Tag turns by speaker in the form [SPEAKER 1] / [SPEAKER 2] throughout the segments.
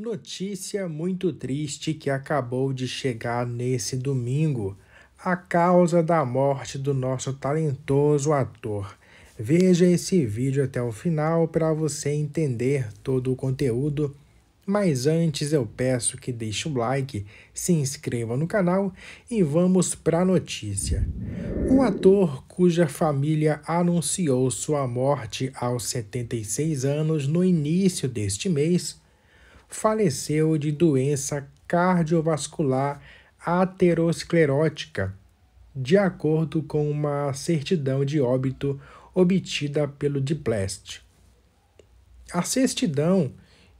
[SPEAKER 1] Notícia muito triste que acabou de chegar nesse domingo. A causa da morte do nosso talentoso ator. Veja esse vídeo até o final para você entender todo o conteúdo. Mas antes eu peço que deixe um like, se inscreva no canal e vamos para a notícia. O ator cuja família anunciou sua morte aos 76 anos no início deste mês faleceu de doença cardiovascular aterosclerótica, de acordo com uma certidão de óbito obtida pelo Diplest. A certidão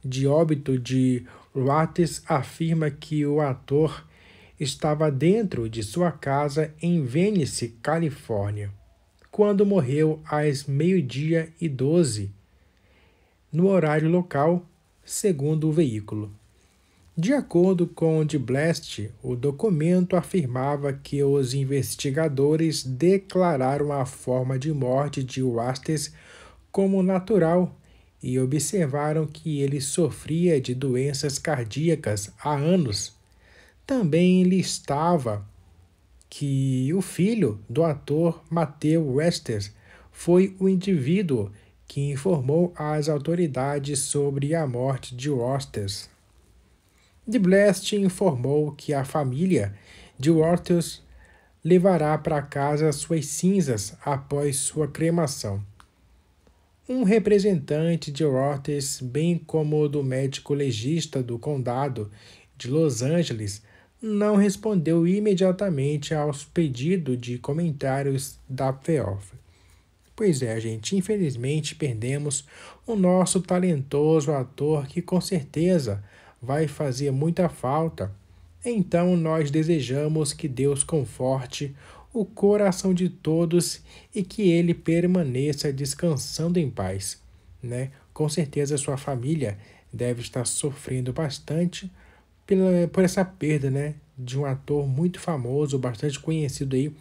[SPEAKER 1] de óbito de Waters afirma que o ator estava dentro de sua casa em Venice, Califórnia, quando morreu às meio-dia e doze, no horário local segundo o veículo. De acordo com de Blast, o documento afirmava que os investigadores declararam a forma de morte de Wastes como natural e observaram que ele sofria de doenças cardíacas há anos. Também listava que o filho do ator Matthew Westes foi o indivíduo que informou às autoridades sobre a morte de Waters. De Blast informou que a família de Waters levará para casa suas cinzas após sua cremação. Um representante de Waters, bem como do médico legista do condado de Los Angeles, não respondeu imediatamente aos pedidos de comentários da FEOF. Pois é, gente, infelizmente perdemos o nosso talentoso ator que com certeza vai fazer muita falta. Então nós desejamos que Deus conforte o coração de todos e que ele permaneça descansando em paz, né? Com certeza sua família deve estar sofrendo bastante pela, por essa perda, né, de um ator muito famoso, bastante conhecido aí,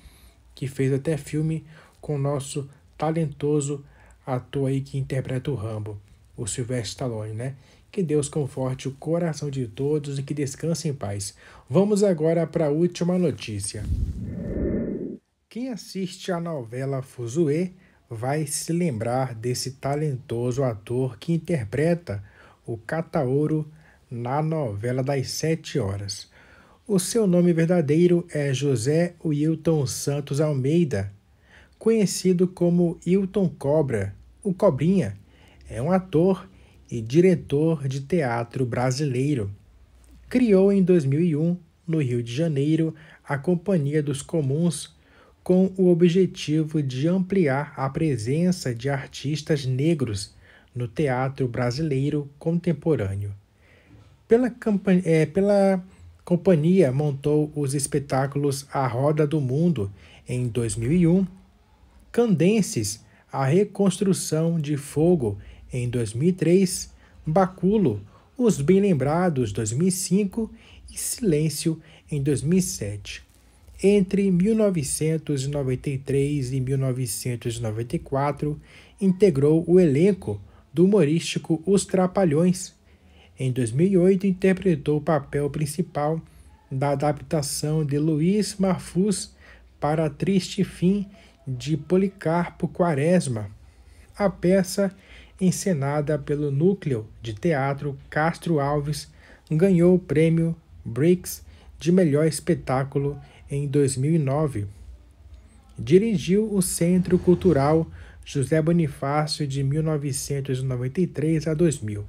[SPEAKER 1] que fez até filme com o nosso talentoso ator aí que interpreta o Rambo, o Sylvester Stallone, né? Que Deus conforte o coração de todos e que descanse em paz. Vamos agora para a última notícia. Quem assiste à novela Fuzue vai se lembrar desse talentoso ator que interpreta o Cataouro na novela das Sete Horas. O seu nome verdadeiro é José Wilton Santos Almeida conhecido como Hilton Cobra. O Cobrinha é um ator e diretor de teatro brasileiro. Criou em 2001, no Rio de Janeiro, a Companhia dos Comuns com o objetivo de ampliar a presença de artistas negros no teatro brasileiro contemporâneo. Pela, é, pela companhia montou os espetáculos A Roda do Mundo em 2001 Candenses, a reconstrução de fogo em 2003, Baculo, os bem lembrados 2005 e Silêncio em 2007. Entre 1993 e 1994, integrou o elenco do humorístico Os Trapalhões. Em 2008, interpretou o papel principal da adaptação de Luiz Marfus para Triste Fim de Policarpo Quaresma, a peça encenada pelo Núcleo de Teatro Castro Alves ganhou o prêmio BRICS de melhor espetáculo em 2009. Dirigiu o Centro Cultural José Bonifácio de 1993 a 2000.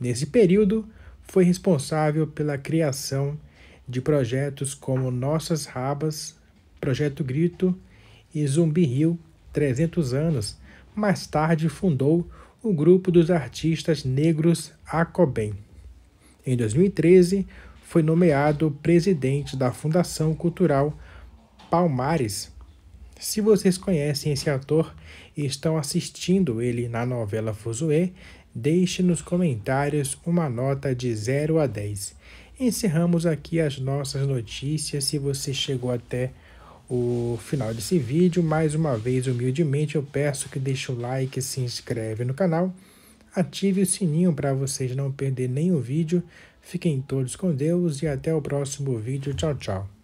[SPEAKER 1] Nesse período, foi responsável pela criação de projetos como Nossas Rabas, Projeto Grito e Zumbi Hill 300 anos. Mais tarde fundou o grupo dos artistas negros Acobem. Em 2013, foi nomeado presidente da Fundação Cultural Palmares. Se vocês conhecem esse ator e estão assistindo ele na novela Fuzue, deixe nos comentários uma nota de 0 a 10. Encerramos aqui as nossas notícias. Se você chegou até o final desse vídeo. Mais uma vez, humildemente, eu peço que deixe o like, se inscreve no canal, ative o sininho para vocês não perder nenhum vídeo. Fiquem todos com Deus e até o próximo vídeo. Tchau, tchau.